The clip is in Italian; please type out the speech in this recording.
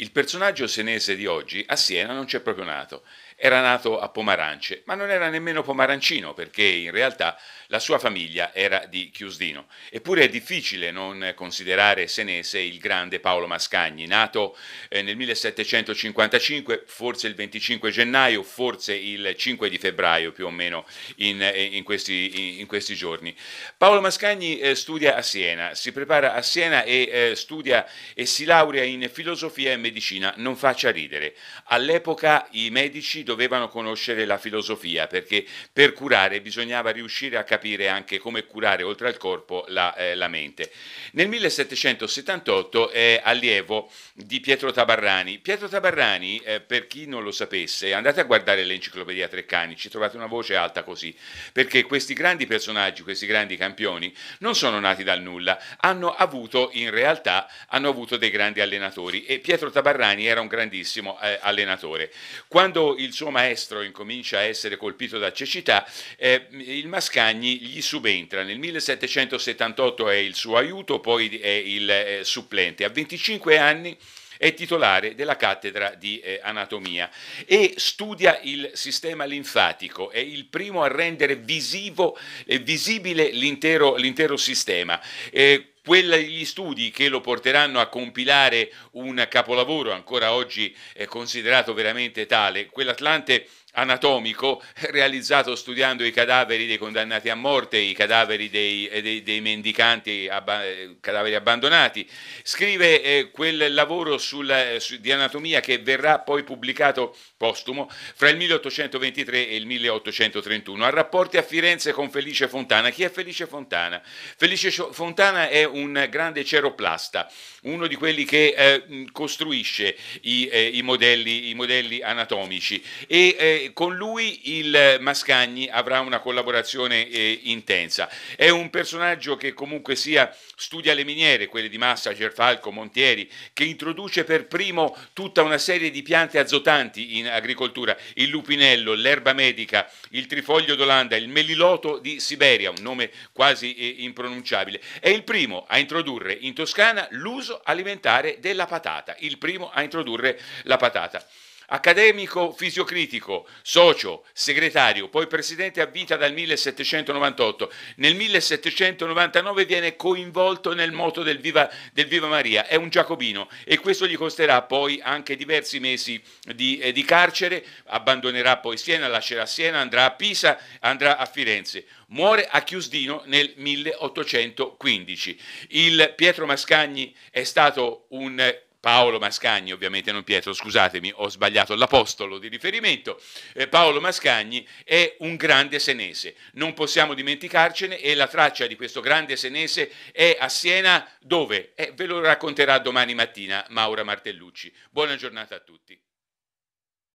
Il personaggio senese di oggi a Siena non c'è proprio nato era nato a Pomarance, ma non era nemmeno pomarancino perché in realtà la sua famiglia era di Chiusdino. Eppure è difficile non considerare senese il grande Paolo Mascagni, nato eh, nel 1755, forse il 25 gennaio, forse il 5 di febbraio più o meno in, eh, in, questi, in questi, giorni. Paolo Mascagni eh, studia a Siena, si prepara a Siena e studia e si laurea in filosofia e medicina. Non faccia ridere. All'epoca i medici dovevano conoscere la filosofia, perché per curare bisognava riuscire a capire anche come curare oltre al corpo la, eh, la mente. Nel 1778 è allievo di Pietro Tabarrani. Pietro Tabarrani, eh, per chi non lo sapesse, andate a guardare l'enciclopedia Treccani, ci trovate una voce alta così, perché questi grandi personaggi, questi grandi campioni, non sono nati dal nulla, hanno avuto in realtà hanno avuto dei grandi allenatori e Pietro Tabarrani era un grandissimo eh, allenatore. Quando il suo maestro incomincia a essere colpito da cecità, eh, il Mascagni gli subentra. Nel 1778 è il suo aiuto, poi è il eh, supplente. A 25 anni è titolare della cattedra di eh, anatomia e studia il sistema linfatico, è il primo a rendere visivo, eh, visibile l'intero, l'intero sistema. Eh, quegli studi che lo porteranno a compilare un capolavoro ancora oggi è considerato veramente tale, quell'Atlante anatomico realizzato studiando i cadaveri dei condannati a morte, i cadaveri dei, eh, dei, dei mendicanti, abba, eh, cadaveri abbandonati. Scrive eh, quel lavoro sul, eh, su, di anatomia che verrà poi pubblicato postumo fra il 1823 e il 1831. Ha rapporti a Firenze con Felice Fontana. Chi è Felice Fontana? Felice Fontana è un un grande ceroplasta, uno di quelli che eh, costruisce i, eh, i, modelli, i, modelli, anatomici e eh, con lui il Mascagni avrà una collaborazione eh, intensa. È un personaggio che comunque sia studia le miniere, quelle di Massa, Gerfalco, Montieri, che introduce per primo tutta una serie di piante azotanti in agricoltura, il lupinello, l'erba medica, il trifoglio d'Olanda, il meliloto di Siberia, un nome quasi eh, impronunciabile. È il primo a introdurre in Toscana l'uso alimentare della patata, il primo a introdurre la patata. Accademico fisiocritico, socio, segretario, poi presidente a vita dal 1798. Nel 1799 viene coinvolto nel moto del Viva, del Viva Maria, è un giacobino e questo gli costerà poi anche diversi mesi di, eh, di carcere, abbandonerà poi Siena, lascerà Siena, andrà a Pisa, andrà a Firenze. Muore a Chiusdino nel 1815. Il Pietro Mascagni è stato un Paolo Mascagni, ovviamente non Pietro, scusatemi, ho sbagliato l'apostolo di riferimento, eh, Paolo Mascagni è un grande senese, non possiamo dimenticarcene e la traccia di questo grande senese è a Siena dove? Eh, ve lo racconterà domani mattina Maura Martellucci. Buona giornata a tutti.